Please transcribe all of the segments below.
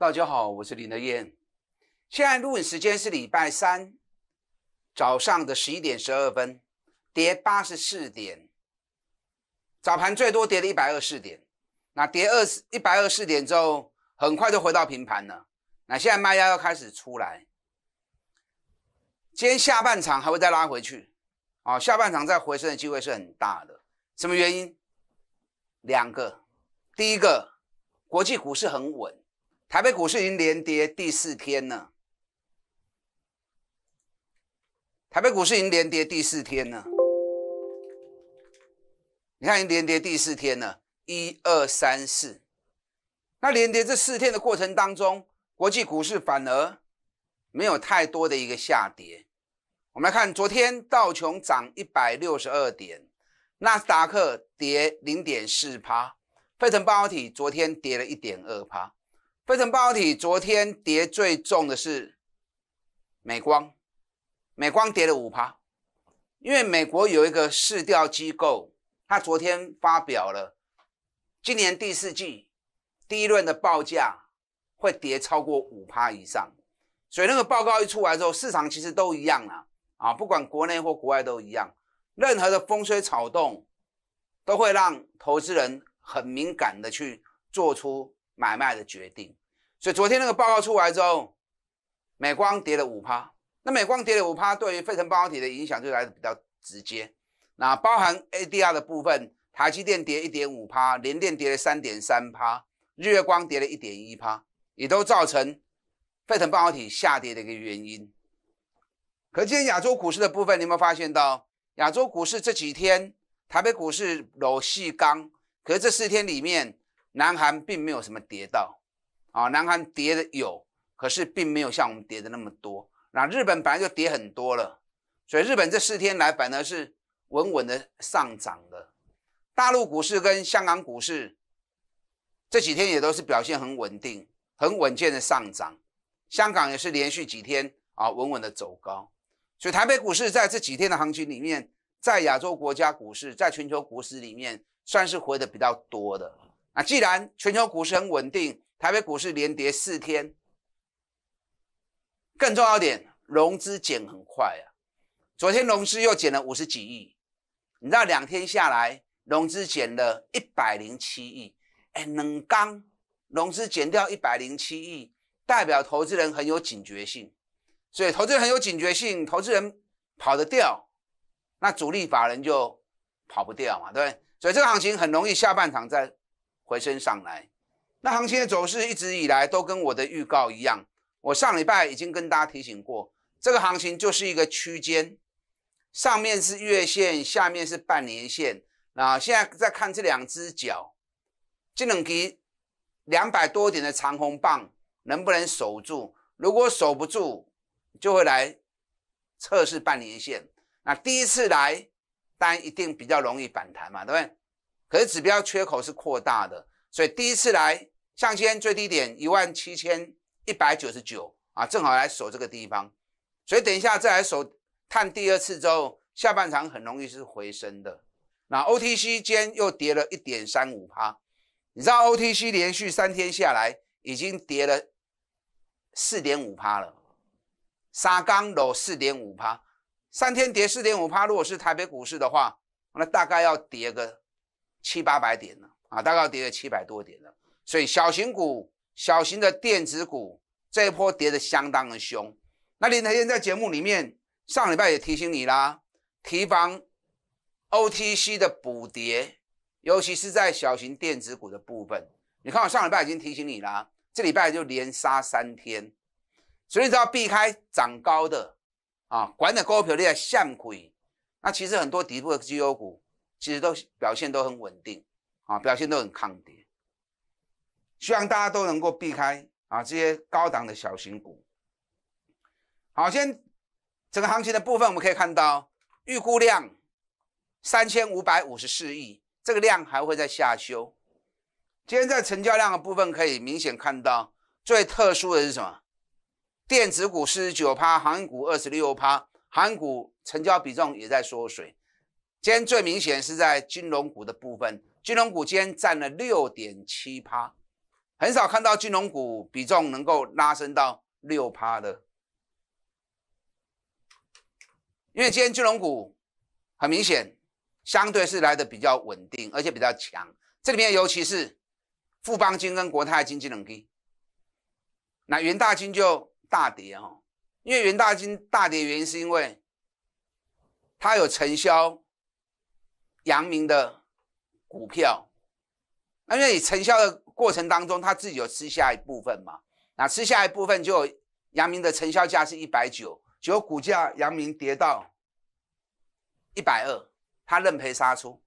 大家好，我是林德燕。现在录影时间是礼拜三早上的十一点十二分，跌八十四点，早盘最多跌了一百二十点，那跌二十一百二十点之后，很快就回到平盘了。那现在卖压要开始出来，今天下半场还会再拉回去，哦，下半场再回升的机会是很大的。什么原因？两个，第一个，国际股市很稳。台北股市已经连跌第四天了。台北股市已经连跌第四天了。你看，已连跌第四天了，一二三四。那连跌这四天的过程当中，国际股市反而没有太多的一个下跌。我们来看，昨天道琼涨一百六十二点，纳斯达克跌零点四帕，费城半导体昨天跌了一点二趴。非成半导体昨天跌最重的是美光，美光跌了五趴，因为美国有一个市调机构，他昨天发表了今年第四季第一轮的报价会跌超过五趴以上，所以那个报告一出来之后，市场其实都一样啦，啊，不管国内或国外都一样，任何的风吹草动都会让投资人很敏感的去做出买卖的决定。所以昨天那个报告出来之后，美光跌了五趴。那美光跌了五趴，对于费城半导体的影响就来的比较直接。那包含 ADR 的部分，台积电跌一点五趴，联电跌了三点三趴，日月光跌了一点一趴，也都造成费城半导体下跌的一个原因。可见亚洲股市的部分，你有没有发现到？亚洲股市这几天，台北股市有细刚，可是这四天里面，南韩并没有什么跌到。啊，南韩跌的有，可是并没有像我们跌的那么多。那日本本来就跌很多了，所以日本这四天来反而是稳稳的上涨的。大陆股市跟香港股市这几天也都是表现很稳定、很稳健的上涨。香港也是连续几天啊稳稳的走高。所以台北股市在这几天的行情里面，在亚洲国家股市、在全球股市里面算是回的比较多的。那既然全球股市很稳定，台北股市连跌四天，更重要点，融资减很快啊！昨天融资又减了五十几亿，你知道两天下来融资减了一百零七亿。哎，能刚融资减掉一百零七亿，代表投资人很有警觉性，所以投资人很有警觉性，投资人跑得掉，那主力法人就跑不掉嘛，对不对？所以这个行情很容易下半场再回升上来。那行情的走势一直以来都跟我的预告一样。我上礼拜已经跟大家提醒过，这个行情就是一个区间，上面是月线，下面是半年线。那现在再看这两只脚，这两根两百多点的长红棒能不能守住？如果守不住，就会来测试半年线。那第一次来，当然一定比较容易反弹嘛，对不对？可是指标缺口是扩大的。所以第一次来，上天最低点一万七千一百九十九啊，正好来守这个地方。所以等一下再来守探第二次之后，下半场很容易是回升的。那 O T C 今天又跌了一点三五趴，你知道 O T C 连续三天下来已经跌了四点五趴了。沙钢楼四点五趴，三天跌四点五趴，如果是台北股市的话，那大概要跌个七八百点了。啊，大概跌了七百多点了，所以小型股、小型的电子股这一波跌得相当的凶。那林台燕在节目里面上礼拜也提醒你啦，提防 OTC 的补跌，尤其是在小型电子股的部分。你看我上礼拜已经提醒你啦，这礼拜就连杀三天，所以你要避开长高的啊，管的高频率的向股。那其实很多底部的绩优股，其实都表现都很稳定。啊，表现都很抗跌，希望大家都能够避开啊这些高档的小型股。好，今天整个行情的部分，我们可以看到预估量三千五百五十四亿，这个量还会在下修。今天在成交量的部分，可以明显看到最特殊的是什么？电子股十九趴，行业股二十六趴，行业股成交比重也在缩水。今天最明显是在金融股的部分。金融股今天占了六点七帕，很少看到金融股比重能够拉升到六趴的，因为今天金融股很明显相对是来的比较稳定，而且比较强。这里面尤其是富邦金跟国泰金金融先，那元大金就大跌哈，因为元大金大跌原因是因为它有承销阳明的。股票，那因为你承销的过程当中，他自己有吃下一部分嘛？那吃下一部分，就阳明的承销价是一百九九，股价阳明跌到一百二，他认赔杀出，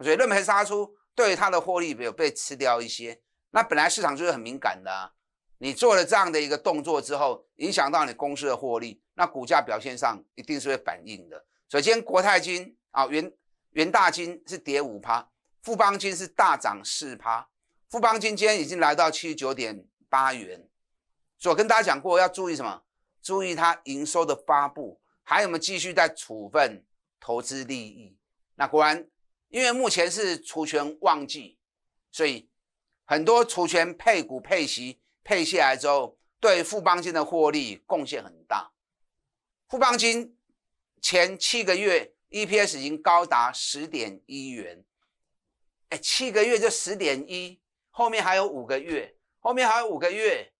所以认赔杀出对他的获利有被吃掉一些。那本来市场就是很敏感的，你做了这样的一个动作之后，影响到你公司的获利，那股价表现上一定是会反应的。首先，国泰金啊，原元大金是跌五趴。富邦金是大涨四趴，富邦金今天已经来到七十九点八元。我跟大家讲过，要注意什么？注意它营收的发布，还有没有继续在处分投资利益？那果然，因为目前是除权旺季，所以很多除权配股、配息、配息来之后，对富邦金的获利贡献很大。富邦金前七个月 EPS 已经高达十点一元。哎，七个月就十点一，后面还有五个月，后面还有五个月，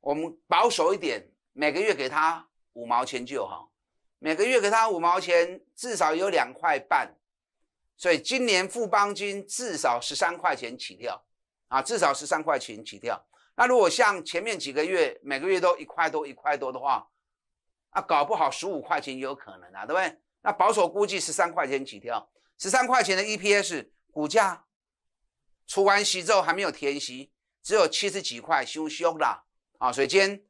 我们保守一点，每个月给他五毛钱就好，每个月给他五毛钱，至少有两块半，所以今年富邦金至少十三块钱起跳，啊，至少十三块钱起跳。那如果像前面几个月每个月都一块多一块多的话，啊，搞不好十五块钱也有可能啊，对不对？那保守估计十三块钱起跳，十三块钱的 EPS 股价。出完息之后还没有填息，只有七十几块，咻咻啦！啊！所以今天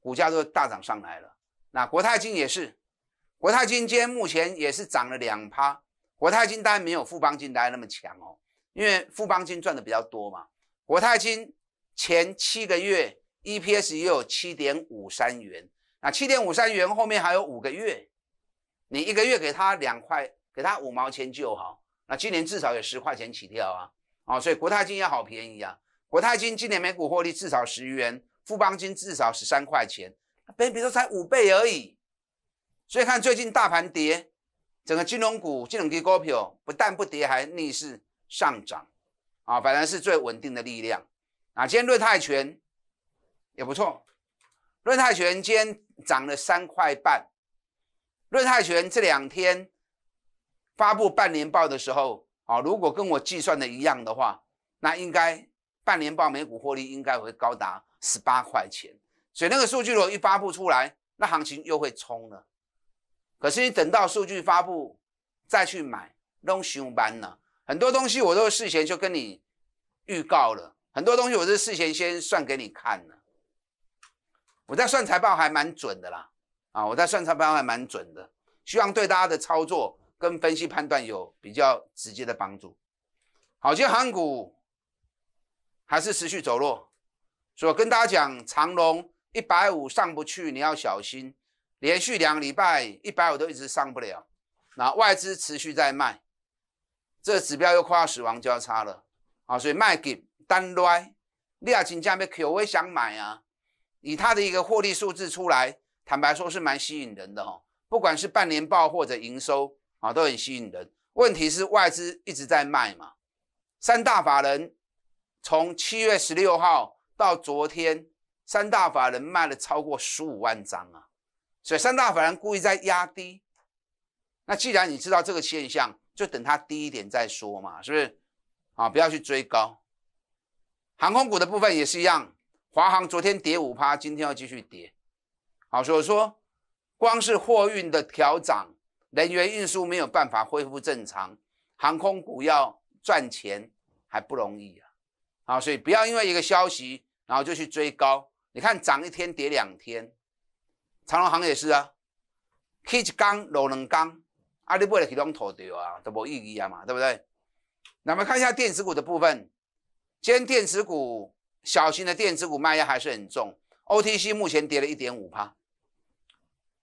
股价都大涨上来了。那国泰金也是，国泰金今天目前也是涨了两趴。国泰金当然没有富邦金来那么强哦，因为富邦金赚的比较多嘛。国泰金前七个月 EPS 也有七点五三元，那七点五三元后面还有五个月，你一个月给他两块，给他五毛钱就好。那今年至少有十块钱起跳啊！哦，所以国泰金也好便宜啊！国泰金今年每股获利至少十元，富邦金至少十三块钱，那比比都才五倍而已。所以看最近大盘跌，整个金融股、金融股股票不但不跌，还逆势上涨，啊，反而是最稳定的力量啊！今天润泰拳也不错，润泰拳今天涨了三块半，润泰拳这两天发布半年报的时候。好，如果跟我计算的一样的话，那应该半年报每股获利应该会高达十八块钱。所以那个数据如果一发布出来，那行情又会冲了。可是你等到数据发布再去买，都凶班了。很多东西我都事先就跟你预告了，很多东西我是事先先算给你看了。我在算财报还蛮准的啦，啊，我在算财报还蛮准的，希望对大家的操作。跟分析判断有比较直接的帮助。好，今天港股还是持续走弱，所以跟大家讲，长龙一百五上不去，你要小心。连续两礼拜一百五都一直上不了，那外资持续在卖，这指标又快要死亡交叉了啊！所以卖给单衰，你也真正没我也想买啊。以它的一个获利数字出来，坦白说是蛮吸引人的哈，不管是半年报或者营收。啊，都很吸引人。问题是外资一直在卖嘛？三大法人从七月十六号到昨天，三大法人卖了超过十五万张啊。所以三大法人故意在压低。那既然你知道这个现象，就等它低一点再说嘛，是不是？啊，不要去追高。航空股的部分也是一样，华航昨天跌五趴，今天要继续跌。好，所以说，光是货运的调涨。人员运输没有办法恢复正常，航空股要赚钱还不容易啊！啊，所以不要因为一个消息然后就去追高。你看涨一天跌两天，长隆行也是啊。K 字刚、鲁两刚、阿你不勒、K o Do 啊，都无意义啊嘛，对不对？那我看一下电子股的部分，今天电子股小型的电子股卖压还是很重，OTC 目前跌了一点五趴，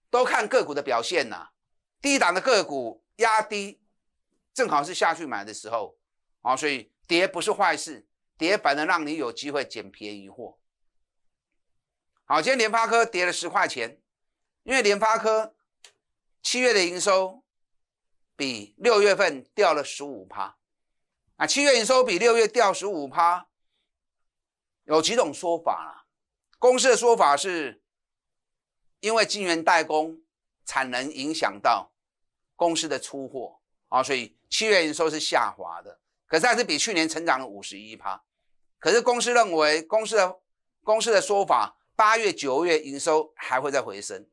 都看个股的表现呐。低档的个股压低，正好是下去买的时候啊，所以跌不是坏事，跌反而让你有机会捡便宜货。好，今天联发科跌了十块钱，因为联发科七月的营收比六月份掉了十五趴，啊，七月营收比六月掉十五趴，有几种说法了，公司的说法是因为晶圆代工产能影响到。公司的出货啊，所以七月营收是下滑的，可是还是比去年成长了五十一趴。可是公司认为，公司的公司的说法，八月、九月营收还会再回升。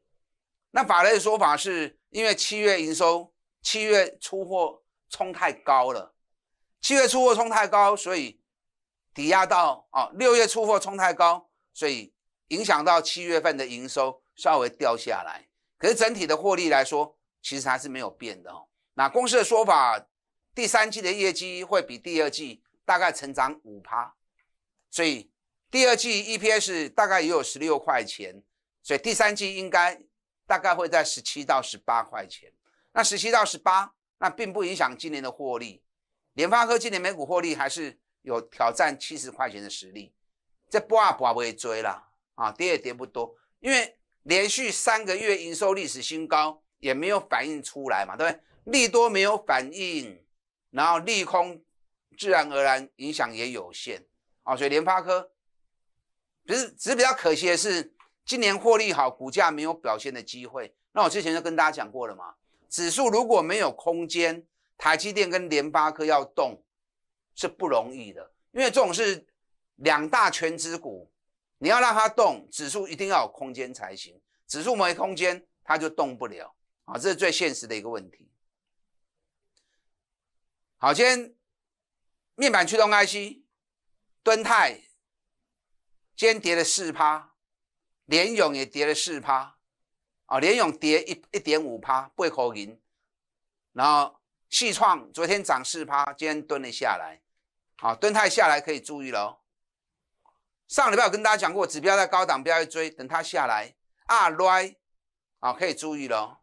那法雷的说法是因为七月营收，七月出货冲太高了，七月出货冲太高，所以抵押到啊，六月出货冲太高，所以影响到七月份的营收稍微掉下来。可是整体的获利来说，其实还是没有变的哦。那公司的说法，第三季的业绩会比第二季大概成长五趴，所以第二季 EPS 大概也有十六块钱，所以第三季应该大概会在十七到十八块钱。那十七到十八，那并不影响今年的获利。联发科今年每股获利还是有挑战七十块钱的实力。这不啊不啊，不会追了啊，跌也跌不多，因为连续三个月营收历史新高。也没有反映出来嘛，对不对？利多没有反应，然后利空自然而然影响也有限啊。所以联发科，只是只是比较可惜的是，今年获利好，股价没有表现的机会。那我之前就跟大家讲过了嘛，指数如果没有空间，台积电跟联发科要动是不容易的，因为这种是两大全资股，你要让它动，指数一定要有空间才行。指数没空间，它就动不了。啊，这是最现实的一个问题。好，今天面板驱动 IC，敦泰今天跌了四趴，联勇也跌了四趴。啊，联勇跌一一点五趴，八块银。然后，系创昨天涨四趴，今天蹲了下来。好，敦泰下来可以注意了。上礼拜我跟大家讲过，指标在高档，不要去追，等它下来啊来，啊可以注意了。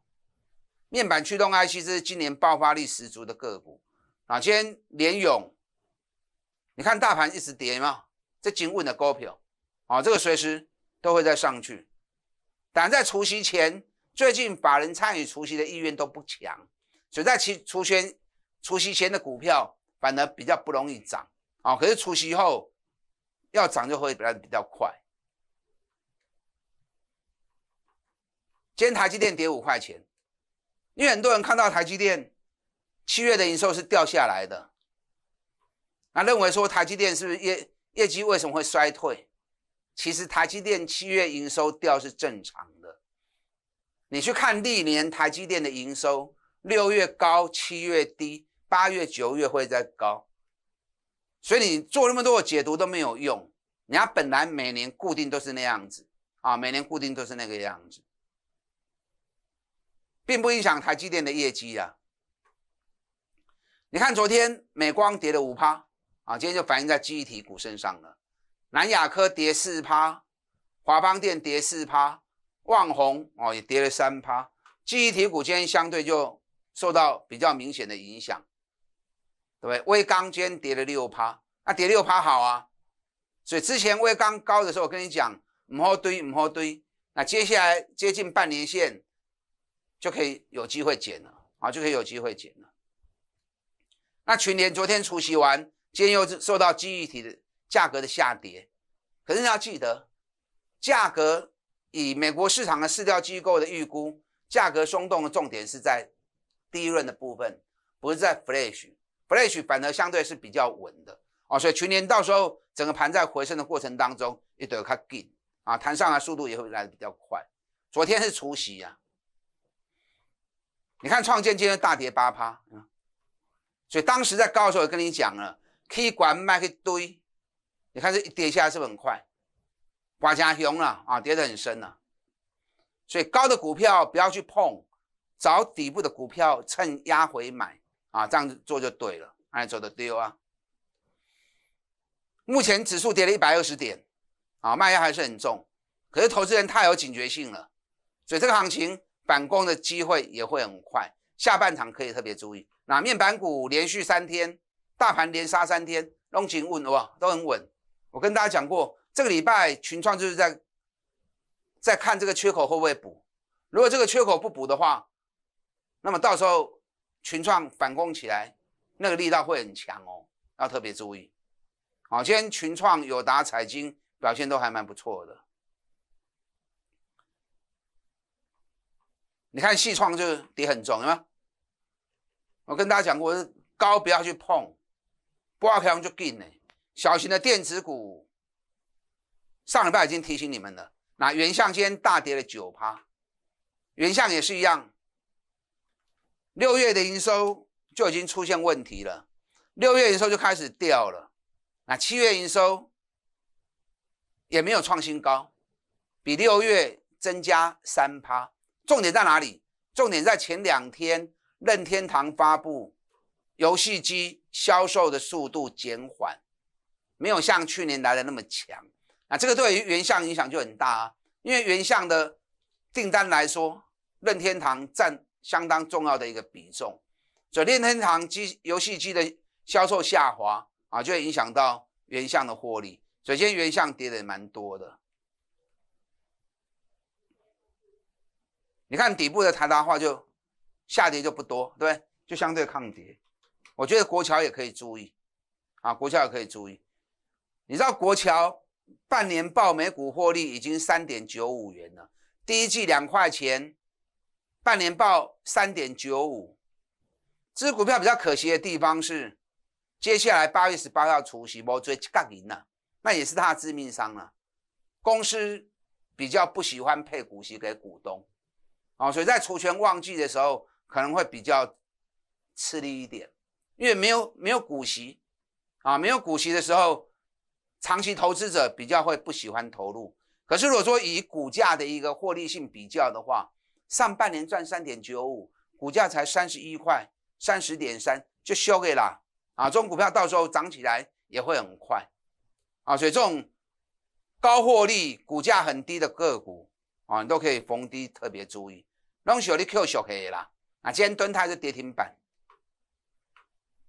面板驱动 IC 这是今年爆发力十足的个股啊！今天联勇，你看大盘一直跌吗？这紧稳的高票啊，这个随时都会再上去。但在除夕前，最近法人参与除夕的意愿都不强，所以在其除夕除夕前的股票反而比较不容易涨啊。可是除夕后要涨就会比较比较快。今天台积电跌五块钱。因为很多人看到台积电七月的营收是掉下来的，那认为说台积电是不是业业绩为什么会衰退？其实台积电七月营收掉是正常的。你去看历年台积电的营收，六月高，七月低，八月九月会在高，所以你做那么多的解读都没有用。人家本来每年固定都是那样子啊，每年固定都是那个样子。并不影响台积电的业绩呀。你看，昨天美光跌了五趴啊，今天就反映在记忆体股身上了。南亚科跌四趴，华邦电跌四趴，旺宏哦也跌了三趴。记忆体股今天相对就受到比较明显的影响，对不对？微刚今天跌了六趴，那跌六趴好啊。所以之前微刚高的时候，我跟你讲，唔好堆，唔好堆。那接下来接近半年线。就可以有机会减了啊，就可以有机会减了。那群联昨天除夕完，今天又是受到记忆体的价格的下跌。可是你要记得，价格以美国市场的市调机构的预估，价格松动的重点是在低润的部分，不是在 Flash。Flash 反而相对是比较稳的啊，所以群联到时候整个盘在回升的过程当中，一定要卡紧啊，弹上来速度也会来的比较快。昨天是除夕啊。你看，创建今天大跌八趴，所以当时在高的时候我跟你讲了，可以管卖一堆。你看这一跌下来是不是很快，股家熊了啊，跌得很深了。所以高的股票不要去碰，找底部的股票趁压回买啊，这样子做就对了，还走得丢啊？目前指数跌了一百二十点，啊，卖压还是很重，可是投资人太有警觉性了，所以这个行情。反攻的机会也会很快，下半场可以特别注意那面板股连续三天，大盘连杀三天，弄清稳哇，都很稳。我跟大家讲过，这个礼拜群创就是在在看这个缺口会不会补。如果这个缺口不补的话，那么到时候群创反攻起来，那个力道会很强哦，要特别注意。好，今天群创有达、财经表现都还蛮不错的。你看，细创就是跌很重，是吗？我跟大家讲过，高不要去碰，不要开就进呢。小型的电子股，上礼拜已经提醒你们了。那原相今天大跌了九趴，原相也是一样。六月的营收就已经出现问题了，六月营收就开始掉了。那七月营收也没有创新高，比六月增加三趴。重点在哪里？重点在前两天任天堂发布游戏机销售的速度减缓，没有像去年来的那么强。那这个对于原相影响就很大啊，因为原相的订单来说，任天堂占相当重要的一个比重。所以任天堂机游戏机的销售下滑啊，就会影响到原相的获利。所以今天原相跌的也蛮多的。你看底部的台达化就下跌就不多，对不对？就相对抗跌。我觉得国桥也可以注意啊，国桥也可以注意。你知道国桥半年报每股获利已经三点九五元了，第一季两块钱，半年报三点九五。这股票比较可惜的地方是，接下来八月十八号除夕，我追干赢了，那也是它的致命伤了。公司比较不喜欢配股息给股东。啊，所以在除权旺季的时候可能会比较吃力一点，因为没有没有股息啊，没有股息的时候，长期投资者比较会不喜欢投入。可是如果说以股价的一个获利性比较的话，上半年赚三点九五，股价才三十一块三十点三就休给了啊，这种股票到时候涨起来也会很快啊，所以这种高获利、股价很低的个股啊，你都可以逢低特别注意。拢是学历 Q 熟系啦，啊，今天蹲泰是跌停板，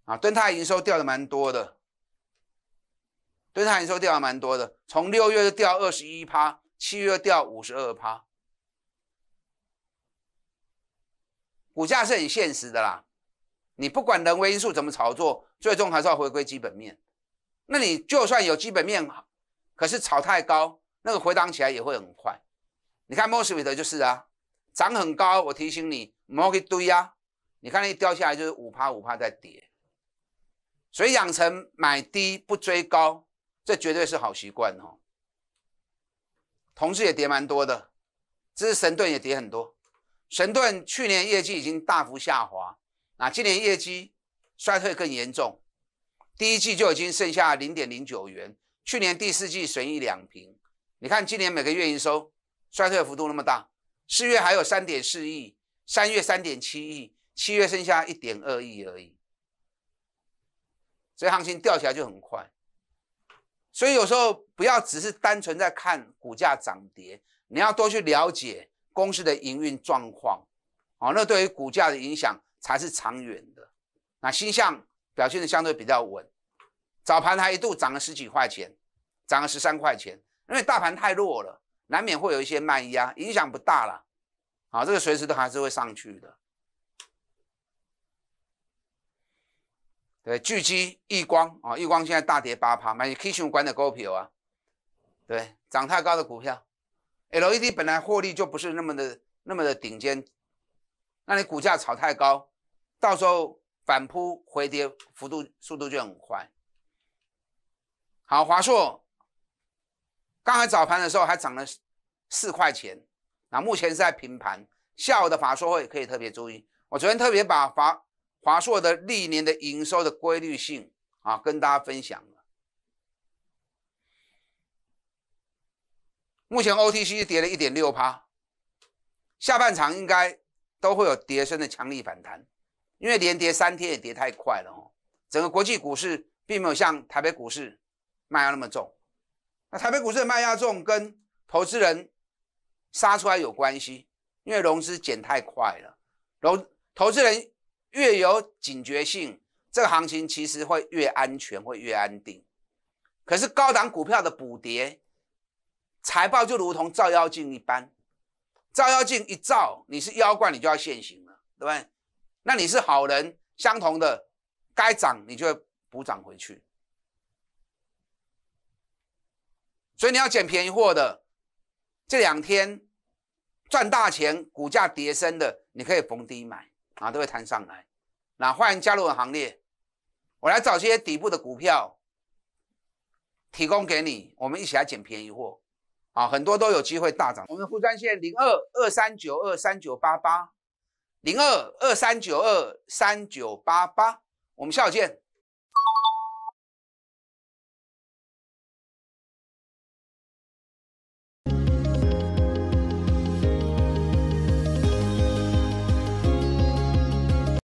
啊，蹲泰营收掉的蛮多的，蹲泰营收掉的蛮多的，从六月掉二十一趴，七月掉五十二趴，股价是很现实的啦，你不管人为因素怎么炒作，最终还是要回归基本面。那你就算有基本面，可是炒太高，那个回档起来也会很快。你看摩斯韦德就是啊。涨很高，我提醒你，莫去堆啊！你看，一掉下来就是五趴五趴在跌，所以养成买低不追高，这绝对是好习惯哦。同时也跌蛮多的，这是神盾也跌很多。神盾去年业绩已经大幅下滑，那今年业绩衰退更严重，第一季就已经剩下零点零九元，去年第四季损益两平，你看今年每个月营收衰退幅度那么大。四月还有三点四亿，三月三点七亿，七月剩下一点二亿而已，所以行情掉起来就很快。所以有时候不要只是单纯在看股价涨跌，你要多去了解公司的营运状况，哦，那对于股价的影响才是长远的。那星象表现的相对比较稳，早盘还一度涨了十几块钱，涨了十三块钱，因为大盘太弱了。难免会有一些慢压，影响不大了。好，这个随时都还是会上去的。对，聚积、亿光啊，亿光现在大跌八趴，买 K 线关的高票啊，对，涨太高的股票，LED 本来获利就不是那么的那么的顶尖，那你股价炒太高，到时候反扑回跌幅度速度就很快。好，华硕。刚才早盘的时候还涨了四块钱，那目前是在平盘。下午的法硕会可以特别注意。我昨天特别把华华硕的历年的营收的规律性啊跟大家分享了。目前 OTC 跌了一点六趴，下半场应该都会有跌升的强力反弹，因为连跌三天也跌太快了哦。整个国际股市并没有像台北股市卖要那么重。那台北股市的卖压重跟投资人杀出来有关系，因为融资减太快了，融投资人越有警觉性，这个行情其实会越安全，会越安定。可是高档股票的补跌，财报就如同照妖镜一般，照妖镜一照，你是妖怪，你就要现形了，对不对？那你是好人，相同的，该涨你就补涨回去。所以你要捡便宜货的，这两天赚大钱、股价跌升的，你可以逢低买啊，都会弹上来。那欢迎加入我的行列，我来找些底部的股票提供给你，我们一起来捡便宜货啊，很多都有机会大涨。我们副专线零二二三九二三九八八，零二二三九二三九八八，我们下午见。